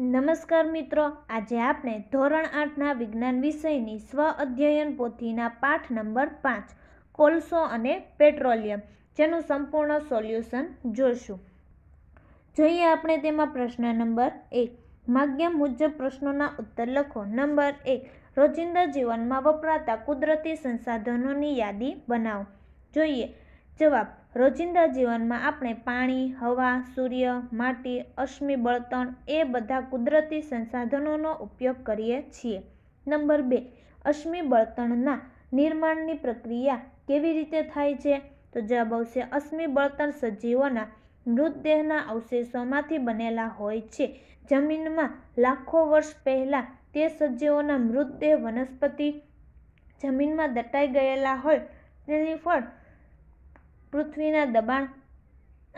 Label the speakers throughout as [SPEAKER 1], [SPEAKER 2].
[SPEAKER 1] નમસ્કાર મિત્રો આજે આપણે ધોરણ આઠના વિજ્ઞાન વિષયની સ્વ અધ્યયન પોથીના પાઠ નંબર પાંચ કોલસો અને પેટ્રોલિયમ જેનું સંપૂર્ણ સોલ્યુશન જોશું જોઈએ આપણે તેમાં પ્રશ્ન નંબર એક માગ્ય મુજબ પ્રશ્નોના ઉત્તર લખો નંબર એક રોજિંદા જીવનમાં વપરાતા કુદરતી સંસાધનોની યાદી બનાવો જોઈએ જવાબ રોજિંદા જીવનમાં આપણે પાણી હવા સૂર્ય માટી અશ્મિ બળતણ એ બધા કુદરતી સંસાધનોનો ઉપયોગ કરીએ છીએ નંબર બે અશ્મિ બળતણના નિર્માણની પ્રક્રિયા કેવી રીતે થાય છે તો જવાબ આવશે અશ્મિ બળતણ સજીવોના મૃતદેહના અવશેષોમાંથી બનેલા હોય છે જમીનમાં લાખો વર્ષ પહેલાં તે સજીવોના મૃતદેહ વનસ્પતિ જમીનમાં દટાઈ ગયેલા હોય તેની ફળ પૃથ્વીના દબાણ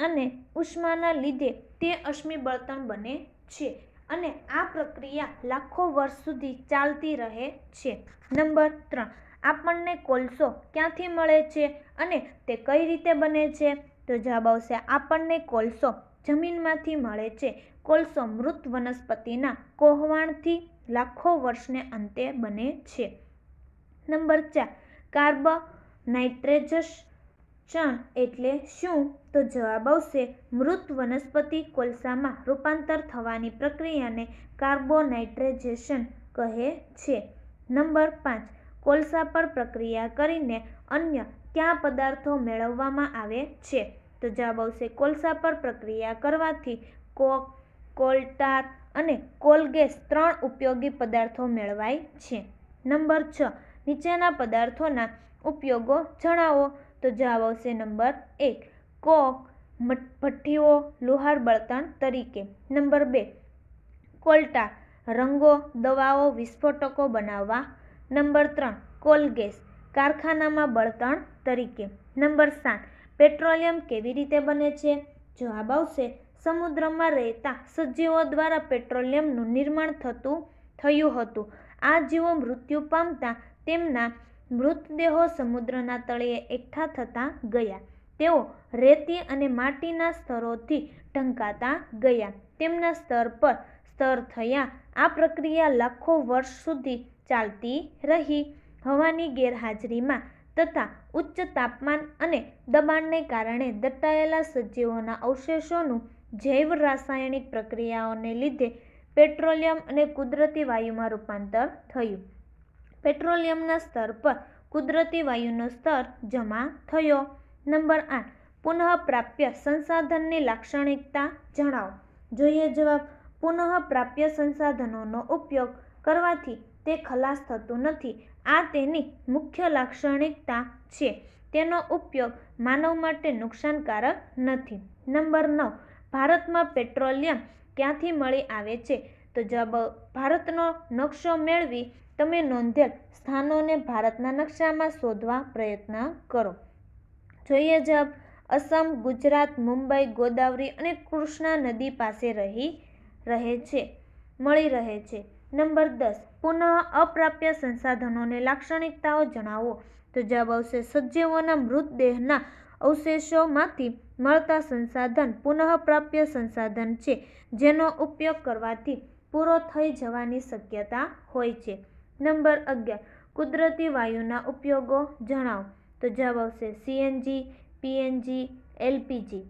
[SPEAKER 1] અને ઉષ્માના લીધે તે અશ્મિ બળતણ બને છે અને આ પ્રક્રિયા લાખો વર્ષ સુધી ચાલતી રહે છે નંબર ત્રણ આપણને કોલસો ક્યાંથી મળે છે અને તે કઈ રીતે બને છે તો જવાબ આવશે આપણને કોલસો જમીનમાંથી મળે છે કોલસો મૃત વનસ્પતિના કોહવાણથી લાખો વર્ષને અંતે બને છે નંબર ચાર કાર્બ નાઇટ્રેજસ ચણ એટલે શું તો જવાબ આવશે મૃત વનસ્પતિ કોલસામાં રૂપાંતર થવાની પ્રક્રિયાને કાર્બોનાઇટ્રેજેશન કહે છે નંબર પાંચ કોલસા પર પ્રક્રિયા કરીને અન્ય ક્યાં પદાર્થો મેળવવામાં આવે છે તો જવાબ આવશે કોલસા પર પ્રક્રિયા કરવાથી કોક કોલટાર અને કોલગેસ ત્રણ ઉપયોગી પદાર્થો મેળવાય છે નંબર છ નીચેના પદાર્થોના ઉપયોગો જણાવો તો જવાબ આવશે નંબર એક કોક ભઠ્ઠીઓ લુહાર બળતણ તરીકે નંબર બે કોલ્ટા રંગો દવાઓ વિસ્ફોટકો બનાવવા નંબર ત્રણ કોલ ગેસ કારખાનામાં બળતણ તરીકે નંબર સાત પેટ્રોલિયમ કેવી રીતે બને છે જવાબ આવશે સમુદ્રમાં રહેતા સજીવો દ્વારા પેટ્રોલિયમનું નિર્માણ થતું થયું હતું આ જીવો મૃત્યુ પામતા તેમના મૃતદેહો સમુદ્રના તળિયે એકઠા થતા ગયા તેઓ રેતી અને માટીના સ્તરોથી ઢંકાતા ગયા તેમના સ્તર પર સ્તર થયા આ પ્રક્રિયા લાખો વર્ષ સુધી ચાલતી રહી હવાની ગેરહાજરીમાં તથા ઉચ્ચ તાપમાન અને દબાણને કારણે દટાયેલા સજીવોના અવશેષોનું જૈવ રાસાયણિક પ્રક્રિયાઓને લીધે પેટ્રોલિયમ અને કુદરતી વાયુમાં રૂપાંતર થયું પેટ્રોલિયમના સ્તર પર કુદરતી વાયુનો સ્તર જમા થયો નંબર આઠ પુનઃપ્રાપ્ય સંસાધનની લાક્ષણિકતા જણાવો જોઈએ જવાબ પુનઃપ્રાપ્ય સંસાધનોનો ઉપયોગ કરવાથી તે ખલાસ થતું નથી આ તેની મુખ્ય લાક્ષણિકતા છે તેનો ઉપયોગ માનવ માટે નુકસાનકારક નથી નંબર નવ ભારતમાં પેટ્રોલિયમ ક્યાંથી મળી આવે છે તો જવાબ ભારતનો નકશો મેળવી તમે નોંધેલ સ્થાનોને ભારતના નકશામાં શોધવા પ્રયત્ન કરો જોઈએ જવાબ અસમ ગુજરાત મુંબઈ ગોદાવરી અને કૃષ્ણા નદી પાસે રહી રહે છે મળી રહે છે નંબર દસ પુનઃ અપ્રાપ્ય સંસાધનોને લાક્ષણિકતાઓ જણાવો તો જવાબ આવશે સજીવોના મૃતદેહના અવશેષોમાંથી મળતા સંસાધન પુનઃપ્રાપ્ય સંસાધન છે જેનો ઉપયોગ કરવાથી પૂરો થઈ જવાની શક્યતા હોય છે નંબર અગિયાર કુદરતી વાયુના ઉપયોગો જણાવો તો જવાબ આવશે સીએનજી પીએનજી એલપીજી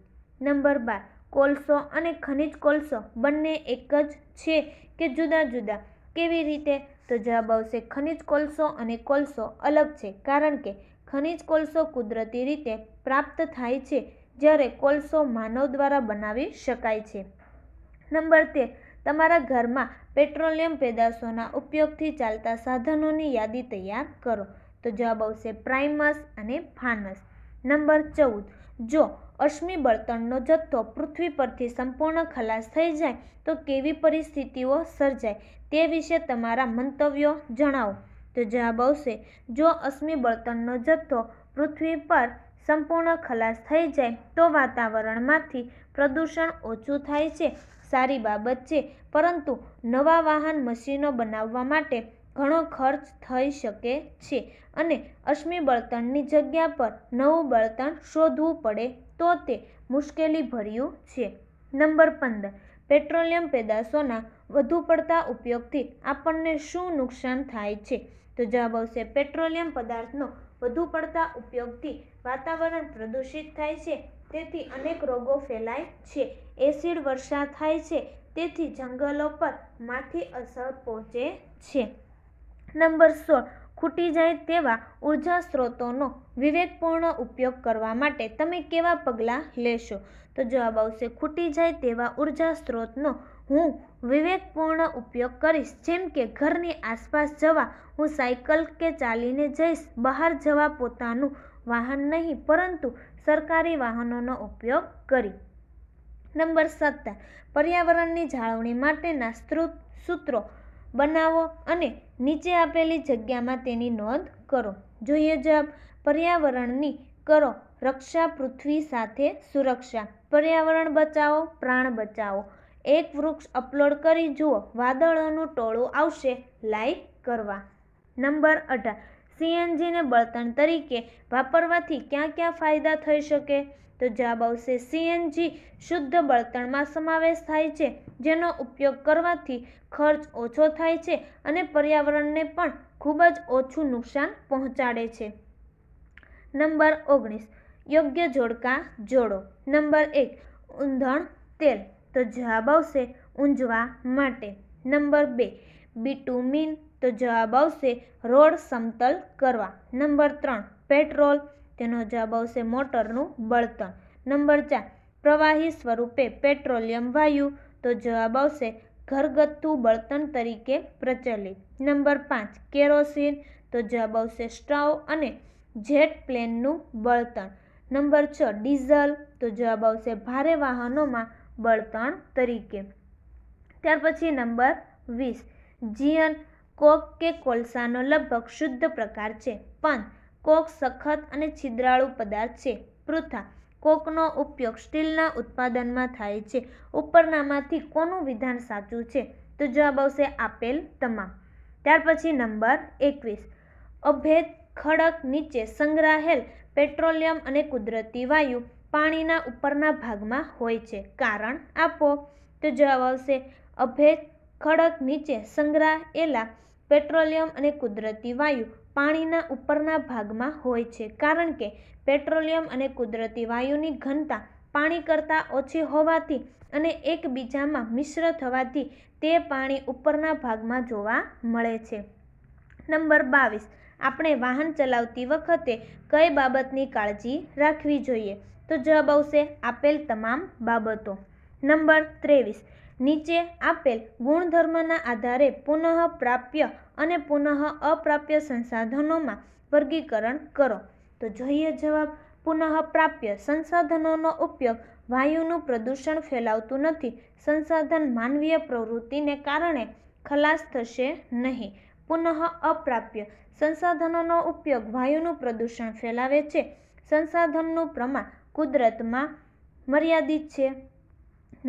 [SPEAKER 1] નંબર બાર કોલસો અને ખનિજ કોલસો બંને એક જ છે કે જુદા જુદા કેવી રીતે તો જવાબ આવશે ખનિજ કોલસો અને કોલસો અલગ છે કારણ કે ખનિજ કોલસો કુદરતી રીતે પ્રાપ્ત થાય છે જ્યારે કોલસો માનવ દ્વારા બનાવી શકાય છે નંબર તેર તમારા ઘરમાં પેટ્રોલિયમ પેદાશોના ઉપયોગથી ચાલતા સાધનોની યાદી તૈયાર કરો તો જવાબ આવશે પ્રાઇમસ અને ફાનસ નંબર ચૌદ જો અશ્મિ બળતણનો જથ્થો પૃથ્વી પરથી સંપૂર્ણ ખલાસ થઈ જાય તો કેવી પરિસ્થિતિઓ સર્જાય તે વિશે તમારા મંતવ્યો જણાવો તો જવાબ આવશે જો અશ્મિ બળતણનો જથ્થો પૃથ્વી પર સંપૂર્ણ ખલાસ થઈ જાય તો વાતાવરણમાંથી પ્રદૂષણ ઓછું થાય છે સારી બાબત છે પરંતુ નવા વાહન મશીનો બનાવવા માટે ઘણો ખર્ચ થઈ શકે છે અને અશ્મિ બળતણની જગ્યા પર નવું બળતણ શોધવું પડે તો તે મુશ્કેલી ભર્યું છે નંબર પંદર પેટ્રોલિયમ પેદાશોના વધુ પડતા ઉપયોગથી આપણને શું નુકસાન થાય છે તો જવાબ આવશે પેટ્રોલિયમ પદાર્થનો વધુ પડતા ઉપયોગથી વાતાવરણ પ્રદૂષિત થાય છે તેથી અનેક રોગો ફેલાય છે એસિડ વર્ષા થાય છે તેથી જંગલો પર માઠી અસર પહોંચે છે નંબર સોળ ખૂટી જાય તેવા ઉર્જા સ્ત્રોતોનો વિવેકપૂર્ણ ઉપયોગ કરવા માટે તમે કેવા પગલાં લેશો તો જવાબ આવશે ખૂટી જાય તેવા ઉર્જા સ્ત્રોતનો હું વિવેકપૂર્ણ ઉપયોગ કરીશ જેમ કે ઘરની આસપાસ જવા હું સાયકલ કે ચાલીને જઈશ બહાર જવા પોતાનું વાહન નહીં પરંતુ સરકારી વાહનોનો ઉપયોગ કરી નંબર સત્તર પર્યાવરણની જાળવણી માટેના સૂત્રો બનાવો અને નીચે આપેલી જગ્યામાં તેની નોંધ કરો જોઈએ જવાબ પર્યાવરણની કરો રક્ષા પૃથ્વી સાથે સુરક્ષા પર્યાવરણ બચાવો પ્રાણ બચાવો એક વૃક્ષ અપલોડ કરી જુઓ વાદળોનું ટોળું આવશે લાઈક કરવા નંબર અઢાર સીએનજીને બળતણ તરીકે વાપરવાથી ક્યાં ક્યાં ફાયદા થઈ શકે તો જવાબ આવશે સીએનજી શુદ્ધ બળતણમાં સમાવેશ થાય છે જેનો ઉપયોગ કરવાથી ખર્ચ ઓછો થાય છે અને પર્યાવરણને પણ ખૂબ જ ઓછું નુકસાન પહોંચાડે છે નંબર ઓગણીસ યોગ્ય જોડકા જોડો નંબર એક ઊંધણ તેલ તો જવાબ આવશે ઊંઝવા માટે નંબર બે બિટુમિન તો જવાબ આવશે રોડ સમતલ કરવા નંબર ત્રણ પેટ્રોલ તેનો જવાબ આવશે મોટરનું બળતણ નંબર ચાર પ્રવાહી સ્વરૂપે પેટ્રોલિયમ વાયુ તો જવાબ આવશે ઘરગથ્થુ બળતણ તરીકે પ્રચલિત નંબર પાંચ કેરોસીન તો જવાબ આવશે સ્ટવ અને જેટ પ્લેનનું બળતણ નંબર છ ડીઝલ તો જવાબ આવશે ભારે વાહનોમાં બળતણ તરીકે ત્યાર પછી નંબર વીસ જીએન કોક કે કોલસાનો લગભગ શુદ્ધ પ્રકાર છે પણ કોક સખત અને છિદ્રાળુ પદાર્થ છે પૃથા કોકનો ઉપયોગ સ્ટીલના ઉત્પાદનમાં થાય છે ઉપરનામાંથી કોનું વિધાન સાચું છે તો જવાબ આવશે આપેલ તમામ ત્યાર પછી નંબર એકવીસ અભેદ ખડક નીચે સંગ્રહેલ પેટ્રોલિયમ અને કુદરતી વાયુ પાણીના ઉપરના ભાગમાં હોય છે કારણ આપો તો જવાબ આવશે અભેદ ખડક નીચે સંગ્રહેલા પેટ્રોલિયમ અને કુદરતી વાયુ પાણીના ઉપરના ભાગમાં હોય છે કારણ કે પેટ્રોલિયમ અને કુદરતી વાયુની ઘનતા પાણી કરતાં ઓછી હોવાથી અને એકબીજામાં મિશ્ર થવાથી તે પાણી ઉપરના ભાગમાં જોવા મળે છે નંબર બાવીસ આપણે વાહન ચલાવતી વખતે કઈ બાબતની કાળજી રાખવી જોઈએ તો જવાબ આવશે આપેલ તમામ બાબતો નંબર ત્રેવીસ નીચે આપેલ ગુણધર્મના આધારે પુનઃપ્રાપ્ય અને પુનઃ અપ્રાપ્ય સંસાધનોમાં વર્ગીકરણ કરો તો જોઈએ જવાબ પુનઃપ્રાપ્ય સંસાધનોનો ઉપયોગ વાયુનું પ્રદૂષણ ફેલાવતું નથી સંસાધન માનવીય પ્રવૃત્તિને કારણે ખલાસ થશે નહીં પુનઃ અપ્રાપ્ય સંસાધનોનો ઉપયોગ વાયુનું પ્રદૂષણ ફેલાવે છે સંસાધનનું પ્રમાણ કુદરતમાં મર્યાદિત છે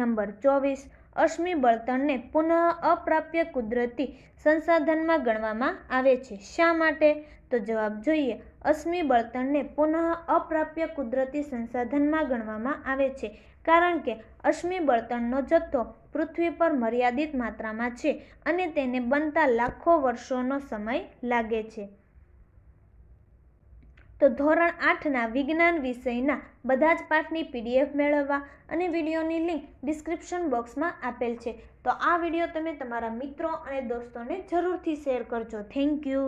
[SPEAKER 1] નંબર ચોવીસ અશ્મિ બળતણને પુનઃ અપ્રાપ્ય કુદરતી સંસાધનમાં ગણવામાં આવે છે શા માટે તો જવાબ જોઈએ અશ્મિ બળતણને પુનઃ અપ્રાપ્ય કુદરતી સંસાધનમાં ગણવામાં આવે છે કારણ કે અશ્મિ બળતણનો જથ્થો પૃથ્વી પર મર્યાદિત માત્રામાં છે અને તેને બનતા લાખો વર્ષોનો સમય લાગે છે તો ધોરણ આઠના વિજ્ઞાન વિષયના બધા જ પાઠની પીડીએફ મેળવવા અને વિડીયોની લિંક ડિસ્ક્રિપ્શન બોક્સમાં આપેલ છે તો આ વિડીયો તમે તમારા મિત્રો અને દોસ્તોને જરૂરથી શેર કરજો થેન્ક યુ